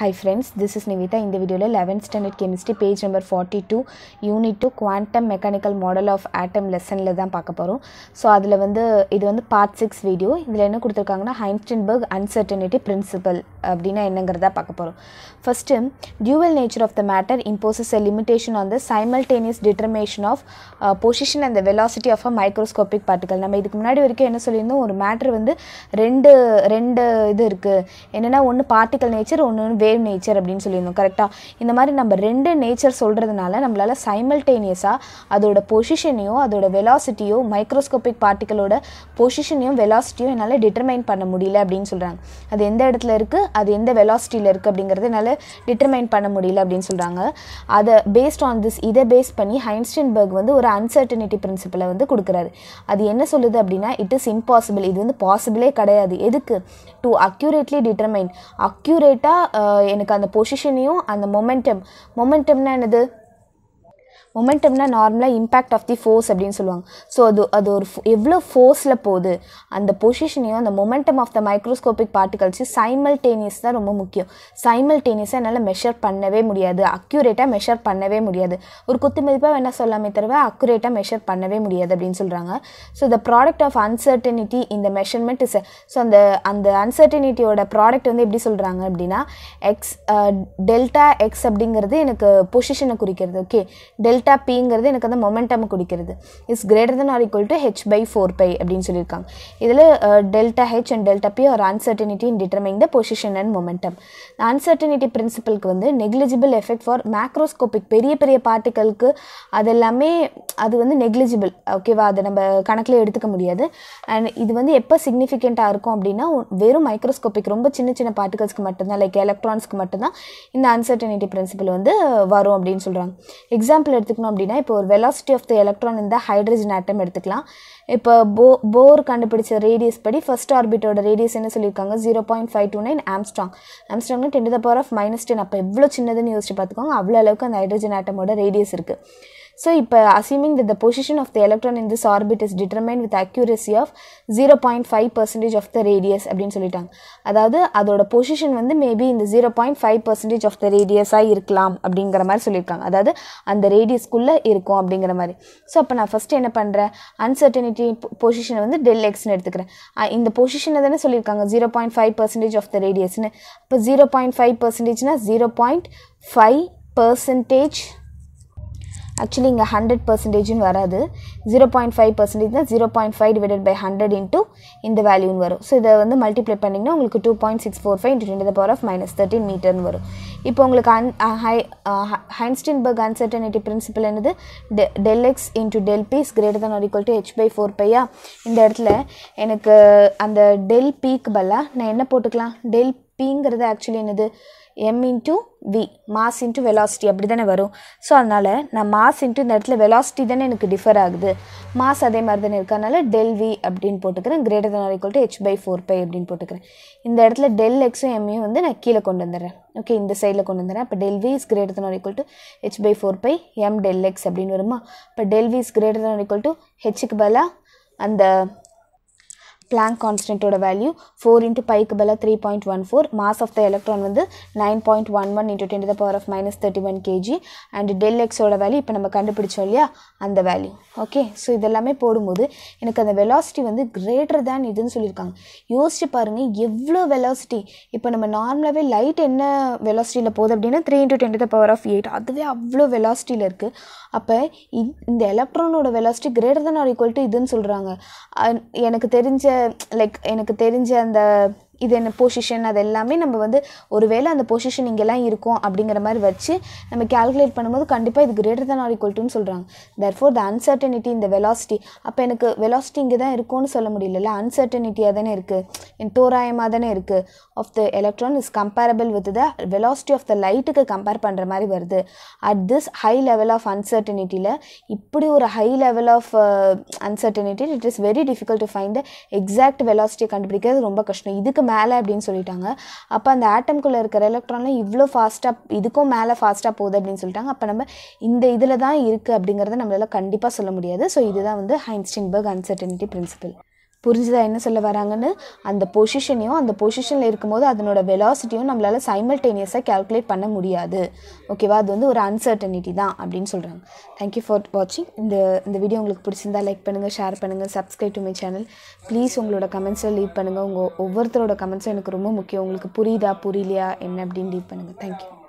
high friends this is Nivitha இந்த வீடியோவில் eleventh standard chemistry page number forty two unit two quantum mechanical model of atom லெசனில் தான் பார்க்க போகிறோம் ஸோ அதில் வந்து இது வந்து பார்ட் சிக்ஸ் வீடியோ இதில் என்ன கொடுத்துருக்காங்கன்னா ஹைன்ஸ்டன்பர்க் அன்சர்டனிட்டி பிரின்சிபல் அப்படின்னா என்னங்கிறதா பார்க்க போகிறோம் first dual nature of the matter imposes a limitation on the simultaneous determination of position and velocity of a microscopic particle நம்ம இதுக்கு முன்னாடி வரைக்கும் என்ன சொல்லியிருந்தோம் ஒரு மேட்டர் வந்து ரெண்டு ரெண்டு இது இருக்குது என்னென்னா ஒன்று பார்ட்டிக்கல் நேச்சர் ஒன்று வேவ் நேச்சர் அப்படின்னு சொல்லியிருந்தோம் கரெக்டாக இந்த மாதிரி நம்ம ரெண்டு நேச்சர் சொல்கிறதுனால நம்மளால் சைமல்டேனியஸாக அதோட பொசிஷனையும் அதோட வெலாசிட்டியோ மைக்ரோஸ்கோபிக் பார்ட்டிகளோட பொசிஷனையும் வெலாசிட்டியும் என்னால் டிட்டர்மைன் பண்ண முடியல அப்படின்னு சொல்கிறாங்க அது எந்த இடத்துல இருக்குது அது எந்த வெலாசிட்டியில் இருக்குது அப்படிங்கிறது என்னால் டிட்டர்மைன் பண்ண முடியல அப்படின்னு சொல்கிறாங்க அதை பேஸ்ட் ஆன் திஸ் இதை பேஸ் பண்ணி ஹைன்ஸ்டன்பர்க் வந்து ஒரு அன்சர்டனிட்டி பிரின்சிபலை வந்து கொடுக்குறாரு அது என்ன சொல்லுது அப்படின்னா இட் இஸ் இம்பாசிபிள் இது வந்து பாசிபிளே கிடையாது எதுக்கு டு அக்யூரேட்லி டிட்டர்மைன் அக்யூரேட்டாக எனக்கு அந்த பொசிஷனையும் அந்த மொமெண்டம் மொமெண்டம்னா என்னது மொமெண்டம்னா நார்மலாக இம்பேக்ட் ஆஃப் தி ஃபோர்ஸ் அப்படின்னு சொல்லுவாங்க ஸோ அது அது ஒரு எவ்வளோ ஃபோர்ஸில் போகுது அந்த பொசிஷனையும் அந்த momentum of the microscopic simul simultaneous தான் ரொம்ப முக்கியம் சைமல்டேனியஸாக என்னால் மெஷர் பண்ணவே முடியாது அக்யூரேட்டாக மெஷர் பண்ணவே முடியாது ஒரு குத்துமதிப்பாக வேணால் சொல்லாமே தவிர அக்யூரேட்டாக மெஷர் பண்ணவே முடியாது அப்படின்னு சொல்கிறாங்க so the product of uncertainty இந்த மெஷர்மெண்ட் இஸ் ஸோ அந்த அந்த அன்சர்டனிட்டியோட ப்ராடக்ட் வந்து எப்படி சொல்கிறாங்க அப்படின்னா எக்ஸ் டெல்டா எக்ஸ் அப்படிங்கிறது எனக்கு பொசிஷனை குறிக்கிறது ஓகே டெல்டா டெல்டா பிங்கிறது எனக்கு அந்த மொமெண்டம் கொடுக்கிறது is greater than or equal to H by four pi அப்படின்னு சொல்லியிருக்காங்க இதில் delta H and delta P are uncertainty in determining the position and momentum uncertainty பிரின்சிபலுக்கு வந்து நெக்லிஜிபிள் எஃபெக்ட் ஃபார் மேக்ரோஸ்கோபிக் பெரிய பெரிய பார்ட்டிகளுக்கு அது எல்லாமே அது வந்து நெக்லிஜிபிள் ஓகேவா அதை நம்ம கணக்கில் எடுத்துக்க முடியாது அண்ட் இது வந்து எப்போ சிக்னிஃபிகண்ட்டாக இருக்கும் அப்படின்னா வெறும் மைக்ரோஸ்கோபிக் ரொம்ப சின்ன சின்ன பார்ட்டிகல்ஸ்க்கு மட்டும்தான் லைக் எலக்ட்ரான்ஸ்க்கு மட்டும்தான் இந்த அன்சர்டனிட்டி பிரின்சிபல் வந்து வரும் அப்படின்னு சொல்கிறாங்க எக்ஸாம்பிள் எடுத்து எடுத்துக்கணும் அப்படின்னா இப்போ ஒரு வெலாசிட்டி ஆஃப் த எலக்ட்ரான் இந்த ஹைட்ரஜன் ஆட்டம் எடுத்துக்கலாம் இப்போ போ போர் கண்டுபிடிச்ச ரேடியஸ் படி ஃபர்ஸ்ட் ஆர்பிட்டோட ரேடியஸ் என்ன சொல்லியிருக்காங்க zero point five two nine angstrom ஆம்ஸ்ட்ராங்னா ten the power of minus ten அப்போ எவ்வளோ சின்னதுன்னு யோசிச்சு பார்த்துக்கோங்க அவ்வளோ அளவுக்கு அந்த ஹைட்ரஜன் ஆட்டமோட ரேடியஸ் இருக்குது So, assuming that the position of the electron in this orbit with determined of zero point five percentage of the radius அப்படின்னு சொல்லிட்டாங்க அதாவது அதோட பொசிஷன் வந்து மேபி இந்த zero point five percentage of the ரேடியஸாக இருக்கலாம் அப்படிங்கிற மாதிரி சொல்லியிருக்காங்க அதாவது அந்த ரேடியஸ்க்குள்ளே இருக்கும் அப்படிங்கிற மாதிரி ஸோ அப்போ நான் ஃபஸ்ட்டு என்ன பண்ணுறேன் அன்சர்டனிட்டி பொசிஷனை வந்து டெல் எக்ஸ்னு எடுத்துக்கிறேன் இந்த பொசிஷனை தானே சொல்லியிருக்காங்க zero point five percentage of the ரேடியஸ்னு இப்போ ஜீரோ பாயிண்ட் ஃபைவ் பர்சன்டேஜ்னால் zero point five percentage actually இங்கே ஹண்ட்ரட் பர்சன்டேஜ்னு வராது ஜீரோ பாயிண்ட் ஃபைவ் பர்சன்டேஜ் தான் zero point five divided by hundred into இந்த வேல்யூன்னு வரும் ஸோ இதை வந்து மல்டிப்ளை பண்ணிங்கன்னா உங்களுக்கு two point six four five into the power of minus thirteen மீட்டர்னு வரும் இப்போ உங்களுக்கு un hi Heisenberg uncertainty principle என்னது de del X into del P greater than equal to H by four பையா இந்த இடத்துல எனக்கு அந்த டெல் பீக்கு பல்லா நான் என்ன போட்டுக்கலாம் டெல் பிங்கிறது ஆக்சுவலி என்னது m into v mass into velocity, அப்படி தானே வரும் ஸோ அதனால் நான் மாஸ் into இந்த இடத்துல வெலாசிட்டி தானே எனக்கு டிஃபர் ஆகுது மாஸ் அதே மாதிரி தானே del அதனால் அப்படின் போட்டுக்கிறேன் அப்படின்னு போட்டுக்கிறேன் or equal to h by 4 four pi அப்படின்னு போட்டுக்கிறேன் இந்த இடத்துல டெல் எக்ஸும் எம்மையும் வந்து நான் கீழே கொண்டு வந்துடுறேன் ஓகே இந்த சைடில் கொண்டு வந்துடுறேன் அப்போ del v is greater than four pi m del x அப்படின்னு வருமா இப்போ del is greater than equal to ஹெச்சுக்கு அந்த பிளாங்க் கான்ஸ்டன்ட்டோட வேல்யூ ஃபோர் இன்ட்டு பைக்கு பதிலாக three point one four mass of the electron வந்து nine point one one into ten the power of minus thirty one kg and del எக்ஸோட வேல்யூ இப்போ நம்ம கண்டுபிடிச்சோம் இல்லையா அந்த வேல்யூ ஓகே ஸோ இதெல்லாமே போடும்போது எனக்கு அந்த வெலாசிட்டி வந்து கிரேட்டர் தேன் இதுன்னு சொல்லியிருக்காங்க யோசிச்சு பாருங்கள் எவ்வளோ வெலாசிட்டி இப்போ நம்ம நார்மலாகவே லைட் என்ன வெலாசிட்டியில் போகுது அப்படின்னா three into ten the power of eight அதுவே அவ்வளோ வெலாசிட்டியில் இருக்குது அப்போ இந்த எலக்ட்ரானோட velocity greater than or equal to இதுன்னு சொல்கிறாங்க எனக்கு தெரிஞ்ச லைக் எனக்கு தெரிஞ்ச அந்த இது என்ன பொசிஷன் அது எல்லாமே நம்ம வந்து ஒருவேளை அந்த பொசிஷன் இங்கெல்லாம் இருக்கும் அப்படிங்கிற மாதிரி வச்சு நம்ம கேல்குலேட் பண்ணும்போது கண்டிப்பாக இது கிரேட்டர் தான் ஆர் ஈக்குவல் சொல்கிறாங்க ஃபோர் த அன்சர்டனிட்டி இந்த வெலாசிட்டி அப்போ எனக்கு வெலாசிட்டி இங்கே தான் இருக்கும்னு சொல்ல முடியல அன்சர்டனிட்டியாக தானே இருக்குது என் தோராயமாக தானே இருக்குது of the electron is comparable with the velocity of the லைட்டுக்கு கம்பேர் பண்ணுற மாதிரி வருது at this high level of அன்சர்டனிட்டியில் இப்படி ஒரு high level of uncertainty it is very difficult to find the exact வெலாசிட்டியை கண்டுபிடிக்கிறது ரொம்ப கஷ்டம் இதுக்கு மேலே அப்படின்னு சொல்லிட்டாங்க அப்போ அந்த ஆட்டம்குள்ளே இருக்கிற எலக்ட்ரான்லாம் இவ்வளோ ஃபாஸ்ட்டாக இதுக்கும் மேலே ஃபாஸ்ட்டாக போகுது அப்படின்னு சொல்லிட்டாங்க அப்போ நம்ம இந்த இதில் தான் இருக்குது அப்படிங்கிறத நம்மளால் கண்டிப்பாக சொல்ல முடியாது ஸோ இதுதான் வந்து ஹைன்ஸ்டின்பர்க் அன்சர்டனிட்டி பிரின்சிபல் புரிஞ்சுதா என்ன சொல்ல வராங்கன்னு அந்த பொசிஷனையும் அந்த பொசிஷனில் இருக்கும்போது அதனோட வெலாசிட்டியும் நம்மளால் சைமல்டேனியஸாக கேல்குலேட் பண்ண முடியாது ஓகேவா அது வந்து ஒரு அன்சர்டனிட்டி தான் அப்படின்னு சொல்கிறாங்க தேங்க்யூ ஃபார் வாட்சிங் இந்த இந்த வீடியோ உங்களுக்கு பிடிச்சிருந்தா லைக் பண்ணுங்கள் ஷேர் பண்ணுங்கள் subscribe to my channel please உங்களோட கமெண்ட்ஸில் லீவ் பண்ணுங்கள் உங்கள் ஒவ்வொருத்தரோட கமெண்ட்ஸும் எனக்கு ரொம்ப முக்கியம் உங்களுக்கு புரியுதா புரியலையா என்ன அப்படின்னு லீவ் பண்ணுங்கள் தேங்க்யூ